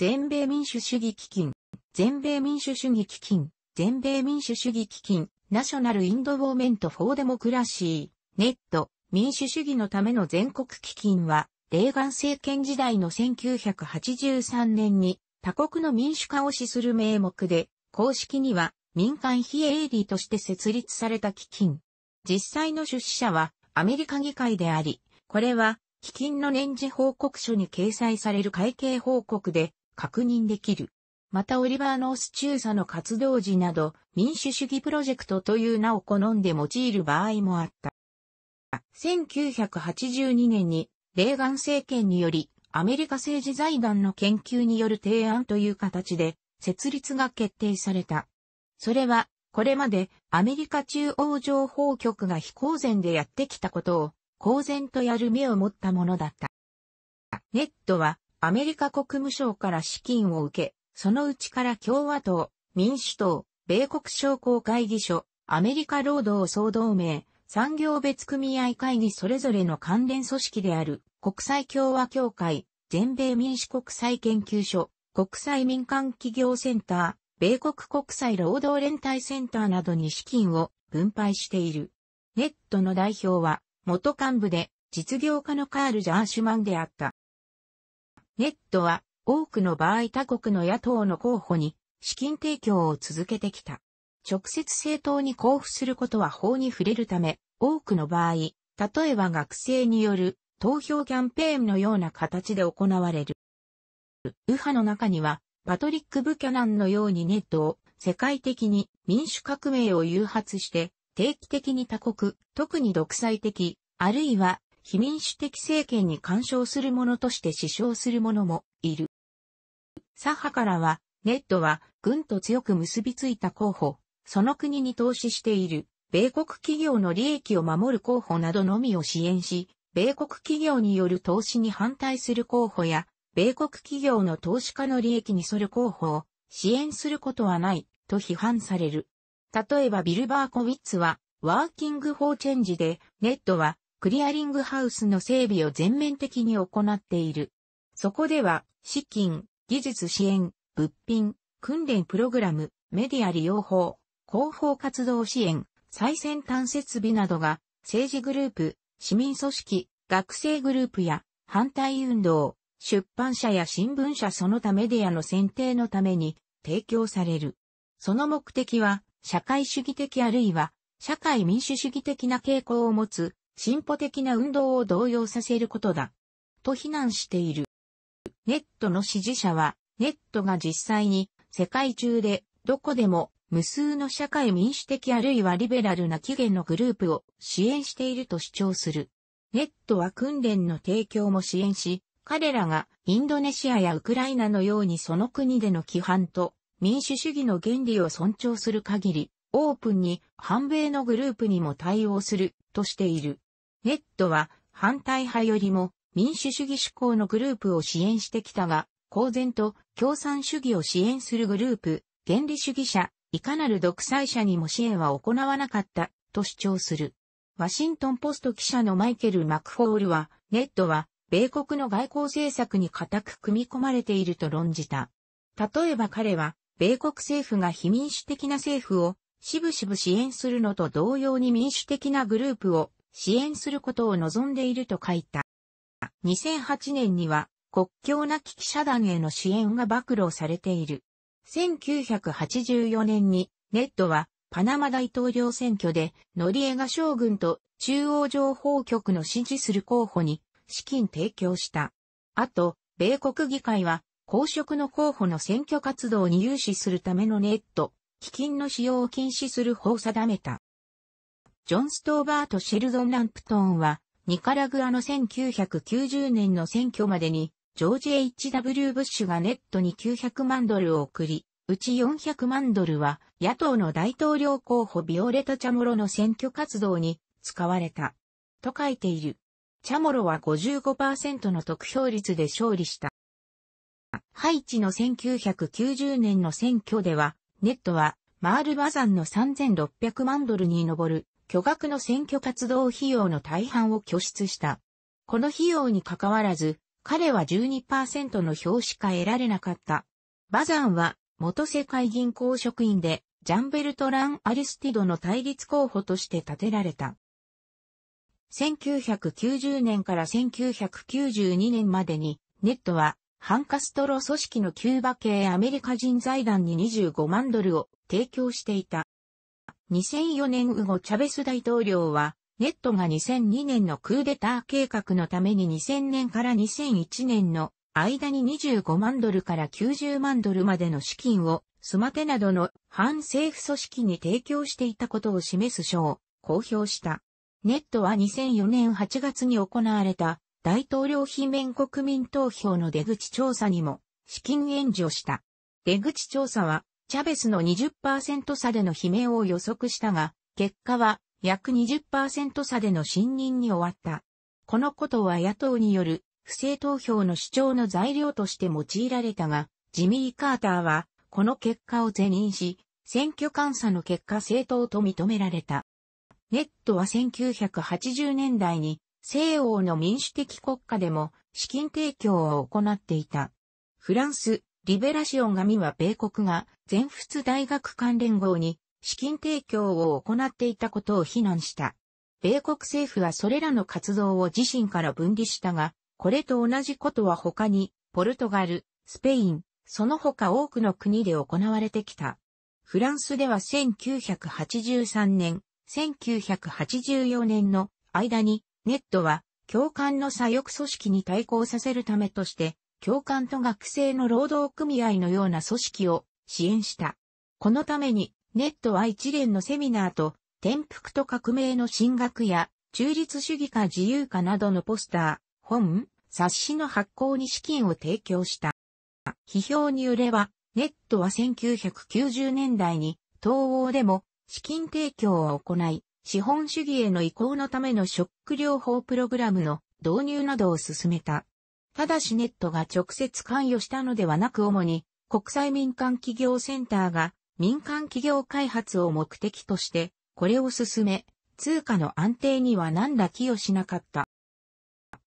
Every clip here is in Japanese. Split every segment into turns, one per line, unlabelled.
全米民主主義基金、全米民主主義基金、全米民主主義基金、ナショナルインドウォーメントフォーデモクラシー、ネット、民主主義のための全国基金は、レーガン政権時代の1983年に他国の民主化を資する名目で、公式には民間非営利として設立された基金。実際の出資者はアメリカ議会であり、これは基金の年次報告書に掲載される会計報告で確認できる。またオリバー・ノース中佐の活動時など民主主義プロジェクトという名を好んで用いる場合もあった。1982年にレーガン政権によりアメリカ政治財団の研究による提案という形で設立が決定された。それはこれまでアメリカ中央情報局が非公然でやってきたことを公然とやる目を持ったものだった。ネットはアメリカ国務省から資金を受け、そのうちから共和党、民主党、米国商工会議所、アメリカ労働総同盟、産業別組合会議それぞれの関連組織である国際共和協会、全米民主国際研究所、国際民間企業センター、米国国際労働連帯センターなどに資金を分配している。ネットの代表は元幹部で実業家のカール・ジャーシュマンであった。ネットは多くの場合他国の野党の候補に資金提供を続けてきた。直接政党に交付することは法に触れるため、多くの場合、例えば学生による投票キャンペーンのような形で行われる。右派の中には、パトリック・ブキャナンのようにネットを世界的に民主革命を誘発して定期的に他国、特に独裁的、あるいは非民主的政権に干渉する者として死傷する者もいる。左派からは、ネットは軍と強く結びついた候補、その国に投資している、米国企業の利益を守る候補などのみを支援し、米国企業による投資に反対する候補や、米国企業の投資家の利益にそる候補を支援することはないと批判される。例えばビルバーコウィッツは、ワーキングフォーチェンジで、ネットはクリアリングハウスの整備を全面的に行っている。そこでは、資金、技術支援、物品、訓練プログラム、メディア利用法、広報活動支援、最先端設備などが、政治グループ、市民組織、学生グループや、反対運動、出版社や新聞社その他メディアの選定のために提供される。その目的は、社会主義的あるいは、社会民主主義的な傾向を持つ進歩的な運動を動揺させることだ。と非難している。ネットの支持者は、ネットが実際に世界中でどこでも無数の社会民主的あるいはリベラルな起源のグループを支援していると主張する。ネットは訓練の提供も支援し、彼らがインドネシアやウクライナのようにその国での規範と民主主義の原理を尊重する限り、オープンに反米のグループにも対応するとしている。ネットは反対派よりも民主主義志向のグループを支援してきたが、公然と共産主義を支援するグループ、原理主義者、いかなる独裁者にも支援は行わなかったと主張する。ワシントンポスト記者のマイケル・マクフォールは、ネットは米国の外交政策に固く組み込まれていると論じた。例えば彼は、米国政府が非民主的な政府をしぶしぶ支援するのと同様に民主的なグループを支援することを望んでいると書いた。2008年には国境なき記者団への支援が暴露されている。1984年にネットはパナマ大統領選挙でノリエガ将軍と中央情報局の支持する候補に資金提供した。あと、米国議会は公職の候補の選挙活動に融資するためのネット、基金の使用を禁止する法を定めた。ジョン・ストーバート・シェルドン・ランプトンは、ニカラグアの1990年の選挙までに、ジョージ・ H.W. ブッシュがネットに900万ドルを送り、うち400万ドルは野党の大統領候補ビオレタ・チャモロの選挙活動に使われた。と書いている。チャモロは55%の得票率で勝利した。ハイチの1990年の選挙では、ネットはマールバザンの3600万ドルに上る巨額の選挙活動費用の大半を拠出した。この費用に関わらず、彼は12%の票しか得られなかった。バザンは元世界銀行職員で、ジャンベルト・ラン・アリスティドの対立候補として立てられた。1990年から1992年までに、ネットは、ハンカストロ組織のキューバ系アメリカ人財団に25万ドルを提供していた。2004年後チャベス大統領は、ネットが2002年のクーデター計画のために2000年から2001年の間に25万ドルから90万ドルまでの資金をスマテなどの反政府組織に提供していたことを示す書を公表した。ネットは2004年8月に行われた大統領非免国民投票の出口調査にも資金援助した。出口調査はチャベスの20%差での悲鳴を予測したが、結果は約20%差での信任に終わった。このことは野党による不正投票の主張の材料として用いられたが、ジミー・カーターはこの結果を是認し、選挙監査の結果正当と認められた。ネットは1980年代に西欧の民主的国家でも資金提供を行っていた。フランス、リベラシオン紙は米国が全仏大学関連号に資金提供を行っていたことを非難した。米国政府はそれらの活動を自身から分離したが、これと同じことは他に、ポルトガル、スペイン、その他多くの国で行われてきた。フランスでは1983年、1984年の間に、ネットは、共感の左翼組織に対抗させるためとして、教官と学生の労働組合のような組織を支援した。このために、ネットは一連のセミナーと、転覆と革命の進学や、中立主義か自由かなどのポスター、本、冊子の発行に資金を提供した。批評によれば、ネットは1990年代に東欧でも資金提供を行い、資本主義への移行のためのショック療法プログラムの導入などを進めた。ただしネットが直接関与したのではなく主に国際民間企業センターが民間企業開発を目的としてこれを進め通貨の安定には何ら寄与しなかった。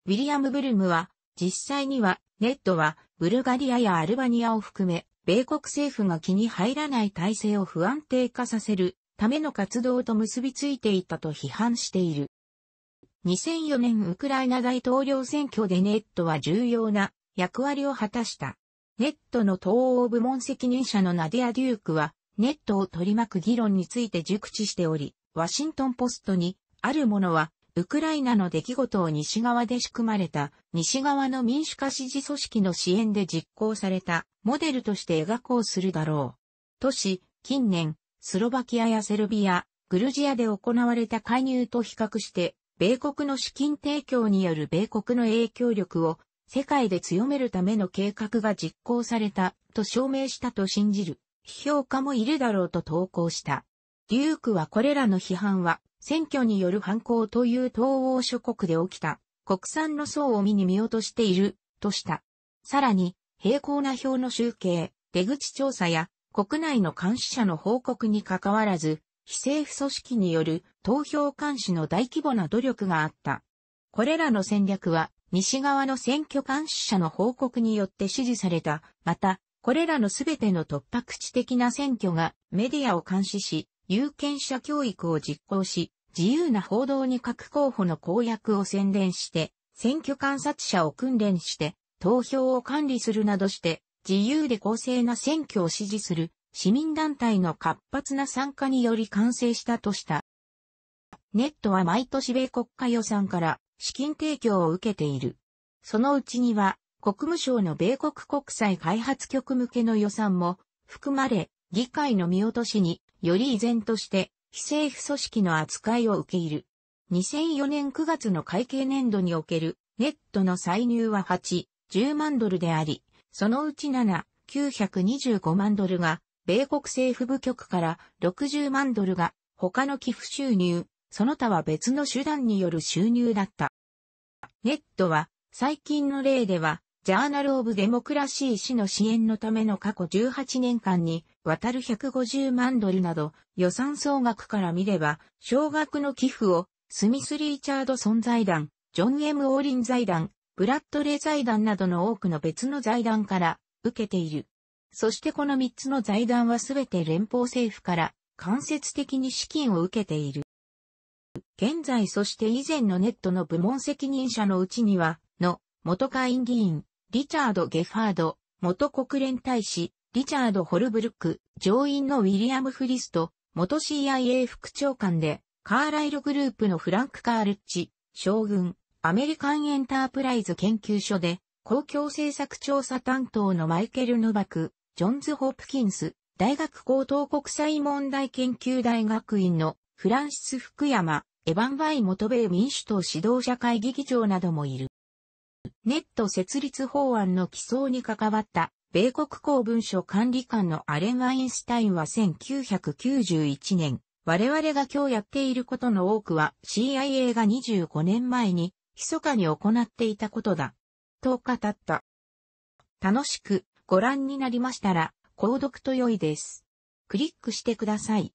ウィリアム・ブルムは実際にはネットはブルガリアやアルバニアを含め米国政府が気に入らない体制を不安定化させるための活動と結びついていたと批判している。2004年ウクライナ大統領選挙でネットは重要な役割を果たした。ネットの東欧部門責任者のナディア・デュークは、ネットを取り巻く議論について熟知しており、ワシントンポストに、あるものは、ウクライナの出来事を西側で仕組まれた、西側の民主化支持組織の支援で実行された、モデルとして描こうするだろう。都市、近年、スロバキアやセルビア、グルジアで行われた介入と比較して、米国の資金提供による米国の影響力を世界で強めるための計画が実行されたと証明したと信じる批評家もいるだろうと投稿した。デュークはこれらの批判は選挙による犯行という東欧諸国で起きた国産の層を見に見落としているとした。さらに平行な表の集計、出口調査や国内の監視者の報告に関わらず、非政府組織による投票監視の大規模な努力があった。これらの戦略は、西側の選挙監視者の報告によって支持された。また、これらのすべての突破口的な選挙がメディアを監視し、有権者教育を実行し、自由な報道に各候補の公約を宣伝して、選挙観察者を訓練して、投票を管理するなどして、自由で公正な選挙を支持する市民団体の活発な参加により完成したとした。ネットは毎年米国家予算から資金提供を受けている。そのうちには、国務省の米国国際開発局向けの予算も含まれ、議会の見落としにより依然として非政府組織の扱いを受け入る。2004年9月の会計年度におけるネットの歳入は8、10万ドルであり、そのうち7、925万ドルが米国政府部局から60万ドルが他の寄付収入、その他は別の手段による収入だった。ネットは、最近の例では、ジャーナル・オブ・デモクラシー氏の支援のための過去18年間に、渡る150万ドルなど、予算総額から見れば、少額の寄付を、スミス・リーチャードソン財団、ジョン・ M・ オーリン財団、ブラッドレー財団などの多くの別の財団から受けている。そしてこの3つの財団はすべて連邦政府から間接的に資金を受けている。現在そして以前のネットの部門責任者のうちには、の、元会員議員、リチャード・ゲファード、元国連大使、リチャード・ホルブルック、上院のウィリアム・フリスト、元 CIA 副長官で、カーライルグループのフランク・カールッチ、将軍、アメリカンエンタープライズ研究所で、公共政策調査担当のマイケル・ヌバク、ジョンズ・ホプキンス、大学高等国際問題研究大学院のフランシス・福山、エヴァン・ワイ元米民主党指導者会議議長などもいる。ネット設立法案の起草に関わった米国公文書管理官のアレン・ワインスタインは1991年、我々が今日やっていることの多くは CIA が25年前に密かに行っていたことだ。と語った。楽しくご覧になりましたら、購読と良いです。クリックしてください。